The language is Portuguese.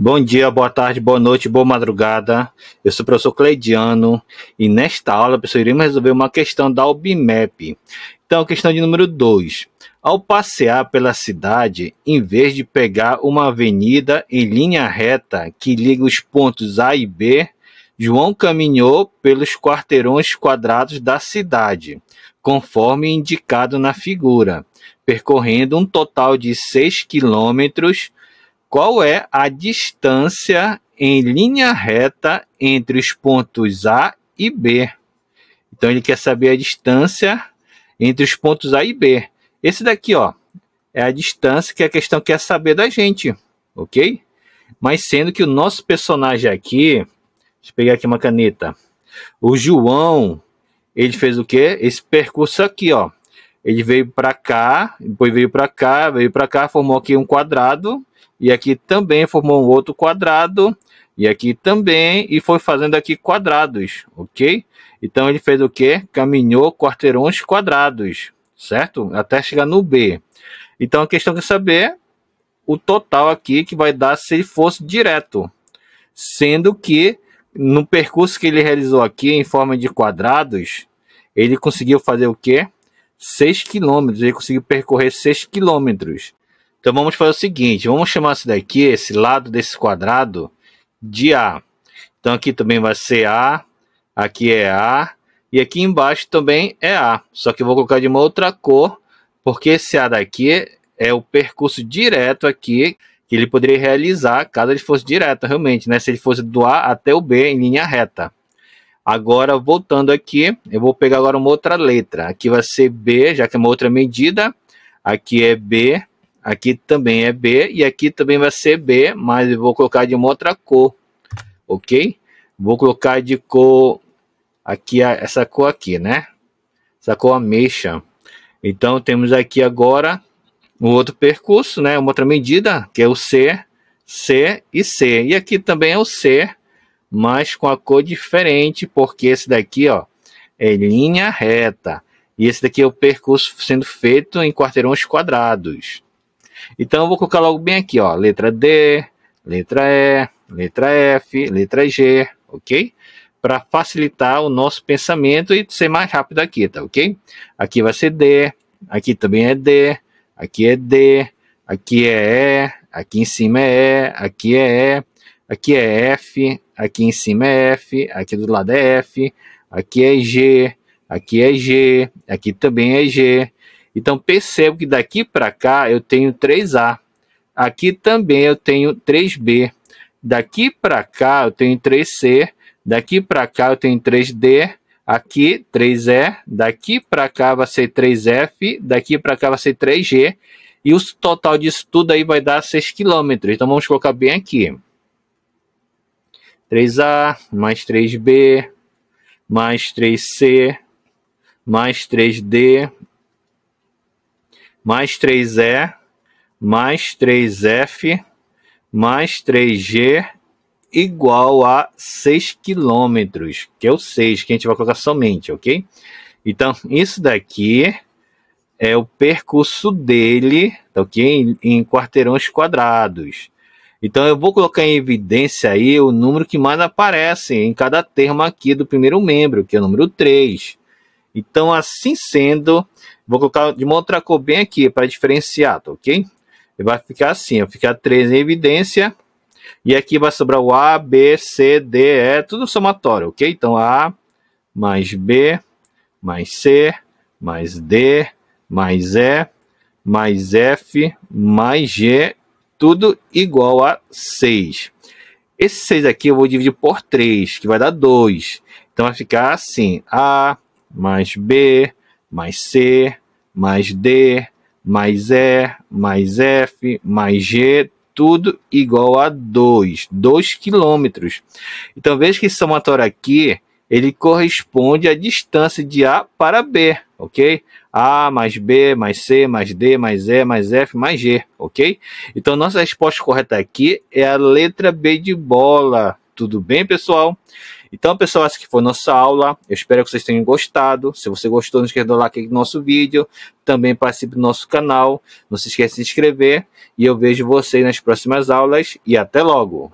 Bom dia, boa tarde, boa noite, boa madrugada. Eu sou o professor Cleidiano e nesta aula, pessoal, iremos resolver uma questão da UBMEP. Então, questão de número 2. Ao passear pela cidade, em vez de pegar uma avenida em linha reta que liga os pontos A e B, João caminhou pelos quarteirões quadrados da cidade, conforme indicado na figura, percorrendo um total de 6 quilômetros qual é a distância em linha reta entre os pontos A e B? Então ele quer saber a distância entre os pontos A e B. Esse daqui, ó, é a distância que a questão quer saber da gente, ok? Mas sendo que o nosso personagem aqui, deixa eu pegar aqui uma caneta, o João, ele fez o quê? Esse percurso aqui, ó ele veio para cá, depois veio para cá, veio para cá, formou aqui um quadrado, e aqui também formou um outro quadrado, e aqui também, e foi fazendo aqui quadrados, ok? Então ele fez o que? Caminhou quarteirões quadrados, certo? Até chegar no B. Então a questão é saber o total aqui que vai dar se ele fosse direto, sendo que no percurso que ele realizou aqui em forma de quadrados, ele conseguiu fazer o que? 6 quilômetros, ele conseguiu percorrer 6 quilômetros. Então vamos fazer o seguinte, vamos chamar esse daqui, esse lado desse quadrado, de A. Então aqui também vai ser A, aqui é A, e aqui embaixo também é A. Só que eu vou colocar de uma outra cor, porque esse A daqui é o percurso direto aqui, que ele poderia realizar caso ele fosse direto, realmente, né? Se ele fosse do A até o B em linha reta. Agora, voltando aqui, eu vou pegar agora uma outra letra. Aqui vai ser B, já que é uma outra medida. Aqui é B, aqui também é B, e aqui também vai ser B, mas eu vou colocar de uma outra cor, ok? Vou colocar de cor, aqui, essa cor aqui, né? Essa cor ameixa. Então, temos aqui agora um outro percurso, né? Uma outra medida, que é o C, C e C. E aqui também é o C, mas com a cor diferente, porque esse daqui, ó, é linha reta. E esse daqui é o percurso sendo feito em quarteirões quadrados. Então eu vou colocar logo bem aqui, ó, letra D, letra E, letra F, letra G, ok? Para facilitar o nosso pensamento e ser mais rápido aqui, tá ok? Aqui vai ser D, aqui também é D, aqui é D, aqui é E, aqui em cima é E, aqui é E, aqui é F, aqui em cima é F, aqui do lado é F, aqui é G, aqui é G, aqui também é G. Então percebo que daqui para cá eu tenho 3A, aqui também eu tenho 3B, daqui para cá eu tenho 3C, daqui para cá eu tenho 3D, aqui 3E, daqui para cá vai ser 3F, daqui para cá vai ser 3G, e o total disso tudo aí vai dar 6 km. Então vamos colocar bem aqui. 3A, mais 3B, mais 3C, mais 3D, mais 3E, mais 3F, mais 3G, igual a 6 quilômetros, que é o 6, que a gente vai colocar somente, ok? Então, isso daqui é o percurso dele, tá ok? Em, em quarteirões quadrados. Então eu vou colocar em evidência aí o número que mais aparece em cada termo aqui do primeiro membro, que é o número 3. Então, assim sendo, vou colocar de outra cor bem aqui para diferenciar, tá ok? Vai ficar assim, vai ficar 3 em evidência. E aqui vai sobrar o A, B, C, D, E, tudo somatório, ok? Então, A mais B mais C mais D mais E mais F mais G tudo igual a 6. Esse 6 aqui eu vou dividir por 3, que vai dar 2. Então vai ficar assim: A mais B mais C mais D mais E mais F mais G, tudo igual a 2. 2 quilômetros. Então veja que esse somatório aqui ele corresponde à distância de A para B, ok? A mais B mais C mais D mais E mais F mais G, ok? Então, nossa resposta correta aqui é a letra B de bola. Tudo bem, pessoal? Então, pessoal, essa aqui foi nossa aula. Eu espero que vocês tenham gostado. Se você gostou, não esqueça de dar like no nosso vídeo. Também participe do nosso canal. Não se esqueça de se inscrever. E eu vejo vocês nas próximas aulas. E até logo!